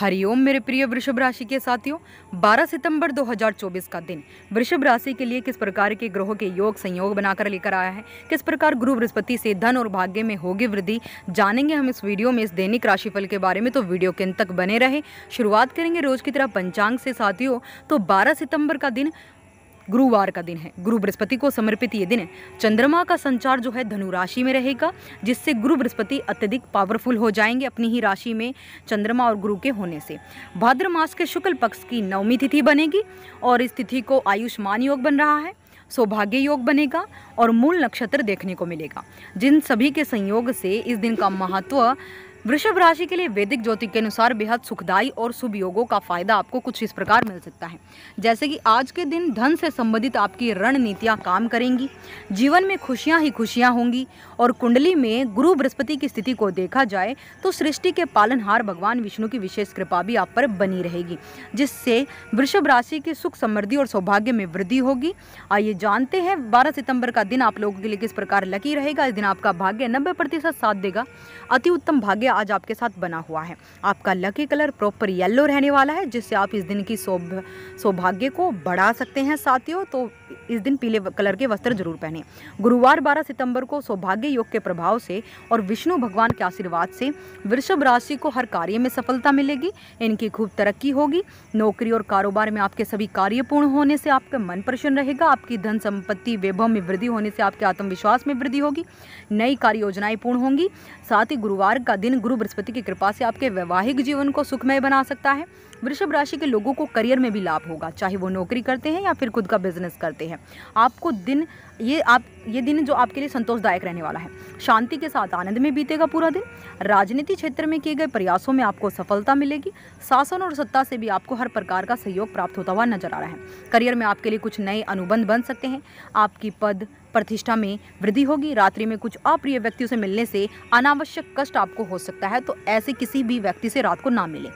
हरिओम मेरे प्रिय वृषभ राशि के साथियों 12 सितंबर 2024 का दिन वृषभ राशि के लिए किस प्रकार के ग्रहों के योग संयोग बनाकर लेकर आया है किस प्रकार गुरु बृहस्पति से धन और भाग्य में होगी वृद्धि जानेंगे हम इस वीडियो में इस दैनिक राशिफल के बारे में तो वीडियो के अंत तक बने रहे शुरुआत करेंगे रोज की तरह पंचांग से साथियों तो बारह सितंबर का दिन गुरुवार का दिन है गुरु बृहस्पति को समर्पित ये दिन है चंद्रमा का संचार जो है धनु राशि में रहेगा जिससे गुरु बृहस्पति अत्यधिक पावरफुल हो जाएंगे अपनी ही राशि में चंद्रमा और गुरु के होने से भाद्र मास के शुक्ल पक्ष की नवमी तिथि बनेगी और इस तिथि को आयुष्मान योग बन रहा है सौभाग्य योग बनेगा और मूल नक्षत्र देखने को मिलेगा जिन सभी के संयोग से इस दिन का महत्व वृषभ राशि के लिए वैदिक ज्योति के अनुसार बेहद सुखदायी और शुभ योगों का फायदा आपको कुछ इस प्रकार मिल सकता है जैसे कि आज के दिन धन से संबंधित आपकी रणनीतियां काम करेंगी जीवन में खुशियां ही खुशियां होंगी और कुंडली में गुरु बृहस्पति की स्थिति को देखा जाए तो सृष्टि के पालनहार भगवान विष्णु की विशेष कृपा भी आप पर बनी रहेगी जिससे वृषभ राशि की सुख समृद्धि और सौभाग्य में वृद्धि होगी आइए जानते हैं बारह सितंबर का दिन आप लोगों के लिए किस प्रकार लकी रहेगा इस दिन आपका भाग्य नब्बे प्रतिशत साथ देगा अति उत्तम भाग्य आज आपके साथ बना हुआ है आपका लकी कलर प्रॉपर येलो रहने वाला है जिससे आप इस दिन की सौभ सौभाग्य को बढ़ा सकते हैं साथियों तो इस दिन पीले कलर के वस्त्र जरूर पहने गुरुवार बारह सितंबर को सौभाग्य योग के प्रभाव से और विष्णु भगवान के आशीर्वाद से वृषभ राशि को हर कार्य में सफलता मिलेगी इनकी खूब तरक्की होगी नौकरी और कारोबार में आपके सभी कार्य पूर्ण होने से आपका मन प्रसन्न रहेगा आपकी धन संपत्ति वैभव में वृद्धि होने से आपके आत्मविश्वास में वृद्धि होगी नई कार्य योजनाएं पूर्ण होंगी साथ ही गुरुवार का दिन गुरु बृहस्पति की कृपा से आपके वैवाहिक जीवन को सुखमय बना सकता है वृषभ राशि के लोगों को करियर में भी लाभ होगा चाहे वो नौकरी करते हैं या फिर खुद का बिजनेस करते हैं आपको दिन ये आप ये दिन जो आपके लिए संतोषदायक रहने वाला है शांति के साथ आनंद में बीतेगा पूरा दिन राजनीति क्षेत्र में किए गए प्रयासों में आपको सफलता मिलेगी शासन और सत्ता से भी आपको हर प्रकार का सहयोग प्राप्त होता हुआ नजर आ रहा है करियर में आपके लिए कुछ नए अनुबंध बन सकते हैं आपकी पद प्रतिष्ठा में वृद्धि होगी रात्रि में कुछ अप्रिय व्यक्तियों से मिलने से अनावश्यक कष्ट आपको हो सकता है तो ऐसे किसी भी व्यक्ति से रात को ना मिले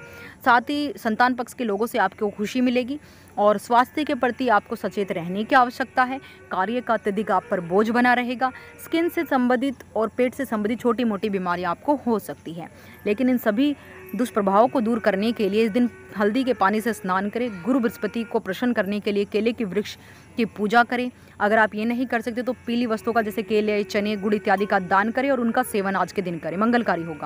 साथ ही संतान पक्ष के लोगों से आपको खुशी मिलेगी और स्वास्थ्य के प्रति आपको सचेत रहने की आवश्यकता है कार्य का अत्यधिक आप पर बोझ बना रहेगा स्किन से संबंधित और पेट से संबंधित छोटी मोटी बीमारियां आपको हो सकती हैं लेकिन इन सभी दुष्प्रभावों को दूर करने के लिए इस दिन हल्दी के पानी से स्नान करें गुरु बृहस्पति को प्रसन्न करने के लिए केले के वृक्ष की पूजा करें अगर आप ये नहीं कर सकते तो पीली वस्तुओं का जैसे केले चने गुड़ इत्यादि का दान करें और उनका सेवन आज के दिन करें मंगलकारी होगा